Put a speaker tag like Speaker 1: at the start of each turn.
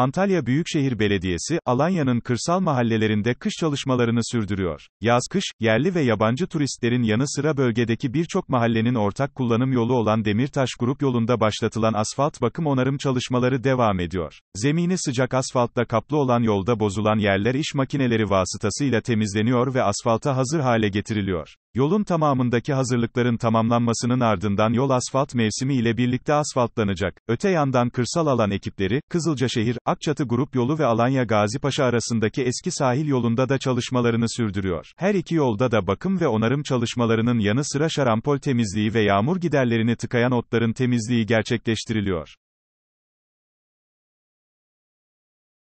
Speaker 1: Antalya Büyükşehir Belediyesi, Alanya'nın kırsal mahallelerinde kış çalışmalarını sürdürüyor. Yaz-kış, yerli ve yabancı turistlerin yanı sıra bölgedeki birçok mahallenin ortak kullanım yolu olan Demirtaş Grup yolunda başlatılan asfalt bakım onarım çalışmaları devam ediyor. Zemini sıcak asfaltla kaplı olan yolda bozulan yerler iş makineleri vasıtasıyla temizleniyor ve asfalta hazır hale getiriliyor. Yolun tamamındaki hazırlıkların tamamlanmasının ardından yol asfalt mevsimi ile birlikte asfaltlanacak. Öte yandan kırsal alan ekipleri, Kızılcaşehir, Akçatı Grup Yolu ve Alanya gazi Paşa arasındaki eski sahil yolunda da çalışmalarını sürdürüyor. Her iki yolda da bakım ve onarım çalışmalarının yanı sıra şarampol temizliği ve yağmur giderlerini tıkayan otların temizliği gerçekleştiriliyor.